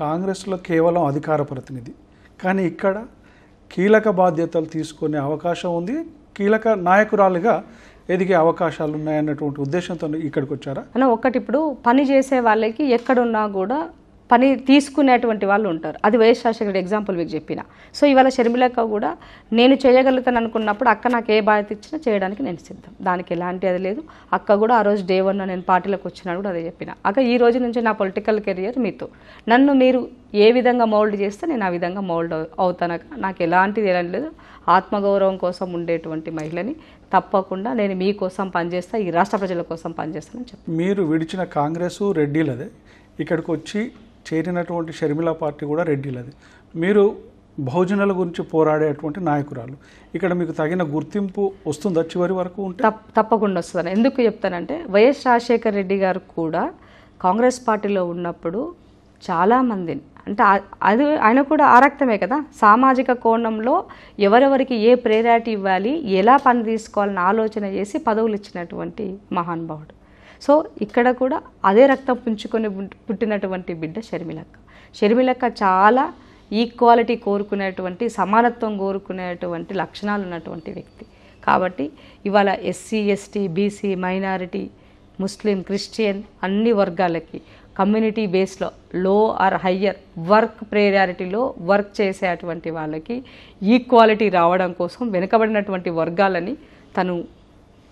కాంగ్రెస్లో కేవలం అధికార ప్రతినిధి కానీ ఇక్కడ కీలక బాధ్యతలు తీసుకునే అవకాశం ఉంది కీలక నాయకురాలుగా ఎదిగే అవకాశాలు ఉన్నాయన్నటువంటి ఉద్దేశంతో ఇక్కడికి వచ్చారా అన్న ఒకటి ఇప్పుడు పని చేసే వాళ్ళకి ఎక్కడున్నా కూడా పని తీసుకునేటువంటి వాళ్ళు ఉంటారు అది వైఎస్ శాసకుడు ఎగ్జాంపుల్ మీకు చెప్పిన సో ఇవాళ షర్మిలక్క కూడా నేను చేయగలుగుతాను అనుకున్నప్పుడు అక్క నాకు ఏ బాధ్యత ఇచ్చినా చేయడానికి నేను సిద్ధం దానికి ఎలాంటి అది లేదు అక్క కూడా ఆ రోజు డే వన్ నేను పార్టీలోకి వచ్చినా కూడా అదే చెప్పిన అక్క ఈ రోజు నుంచి నా పొలిటికల్ కెరియర్ మీతో నన్ను మీరు ఏ విధంగా మౌల్డ్ చేస్తే నేను ఆ విధంగా మౌల్డ్ అవుతానక నాకు ఎలాంటిది ఎలాంటి లేదు ఆత్మగౌరవం కోసం ఉండేటువంటి మహిళని తప్పకుండా నేను మీకోసం పనిచేస్తా ఈ రాష్ట్ర ప్రజల కోసం పనిచేస్తానని చెప్పి మీరు విడిచిన కాంగ్రెస్ రెడ్డిలదే ఇక్కడికి వచ్చి చేరినటువంటి షర్మిల పార్టీ కూడా రెడ్డిలది మీరు బహుజనుల గురించి పోరాడేటువంటి నాయకురాలు ఇక్కడ మీకు తగిన గుర్తింపు వస్తుందా చివరి వరకు ఉంటే తప్పకుండా వస్తుందని ఎందుకు చెప్తానంటే వైఎస్ రాజశేఖర్ రెడ్డి గారు కూడా కాంగ్రెస్ పార్టీలో ఉన్నప్పుడు చాలామందిని అంటే అది ఆయన కూడా ఆ రక్తమే కదా సామాజిక కోణంలో ఎవరెవరికి ఏ ప్రేరాటి ఇవ్వాలి ఎలా పని తీసుకోవాలని ఆలోచన చేసి పదవులు ఇచ్చినటువంటి మహానుభావుడు సో ఇక్కడ కూడా అదే రక్తం పుంచుకొని పుట్టినటువంటి బిడ్డ షర్మిలక్క షర్మిలక్క చాలా ఈక్వాలిటీ కోరుకునేటువంటి సమానత్వం కోరుకునేటువంటి లక్షణాలు ఉన్నటువంటి వ్యక్తి కాబట్టి ఇవాళ SC ST BC minority Muslim Christian అన్ని వర్గాలకి కమ్యూనిటీ బేస్లో లో ఆర్ హయ్యర్ వర్క్ ప్రేయారిటీలో వర్క్ చేసేటువంటి వాళ్ళకి ఈక్వాలిటీ రావడం కోసం వెనుకబడినటువంటి వర్గాలని తను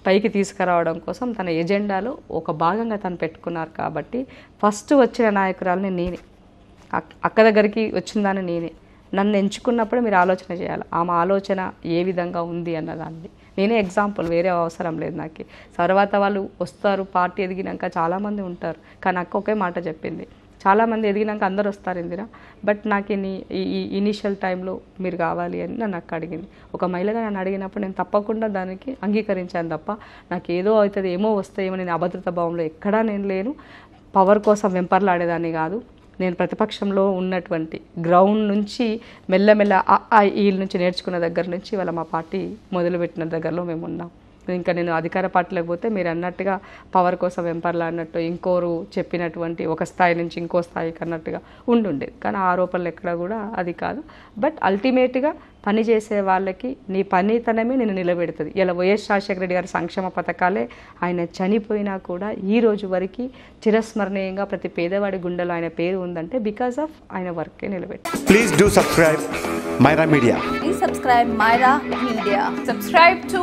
పైకి తీసుకురావడం కోసం తన ఎజెండాలో ఒక భాగంగా తను పెట్టుకున్నారు కాబట్టి ఫస్ట్ వచ్చిన నాయకురాలని నేనే అక్క దగ్గరికి వచ్చిందాన్ని నేనే నన్ను ఎంచుకున్నప్పుడు మీరు ఆలోచన చేయాలి ఆమె ఆలోచన ఏ విధంగా ఉంది అన్నదాన్ని నేనే ఎగ్జాంపుల్ వేరే అవసరం లేదు నాకు తర్వాత వాళ్ళు వస్తారు పార్టీ ఎదిగినాక చాలామంది ఉంటారు కానీ అక్క ఒకే మాట చెప్పింది చాలామంది ఎదిగినాక అందరు వస్తారు ఇందిరా బట్ నాకు ఈ ఇనీషియల్ టైంలో మీరు కావాలి అని నన్ను అక్క అడిగింది ఒక మహిళగా నన్ను అడిగినప్పుడు నేను తప్పకుండా దానికి అంగీకరించాను తప్ప నాకు ఏదో అవుతుంది ఏమో వస్తాయేమో నేను అభద్రత భావంలో ఎక్కడా నేను లేను పవర్ కోసం వెంపర్లాడేదాన్ని కాదు నేను ప్రతిపక్షంలో ఉన్నటువంటి గ్రౌండ్ నుంచి మెల్లమెల్ల ఆ ఈ నుంచి నేర్చుకున్న దగ్గర నుంచి వాళ్ళ మా పార్టీ మొదలుపెట్టిన దగ్గరలో మేము ఉన్నాం ఇంకా నేను అధికార పార్టీలోకి పోతే మీరు అన్నట్టుగా పవర్ కోసం వెంపర్లా అన్నట్టు ఇంకోరు చెప్పినటువంటి ఒక స్థాయి నుంచి ఇంకో స్థాయికి అన్నట్టుగా ఉండుండేది కానీ ఆరోపణలు ఎక్కడ కూడా అది కాదు బట్ అల్టిమేట్గా పని చేసే వాళ్ళకి నీ పనితనమే నేను నిలబెడుతుంది ఇలా వైఎస్ రాజశేఖర రెడ్డి గారి సంక్షేమ పథకాలే ఆయన చనిపోయినా కూడా ఈ రోజు వరకు చిరస్మరణీయంగా ప్రతి పేదవాడి గుండెలో ఆయన పేరు ఉందంటే బికాస్ ఆఫ్ ఆయన వర్కే నిలబెట్టింది please do subscribe Myra media please subscribe Myra media subscribe to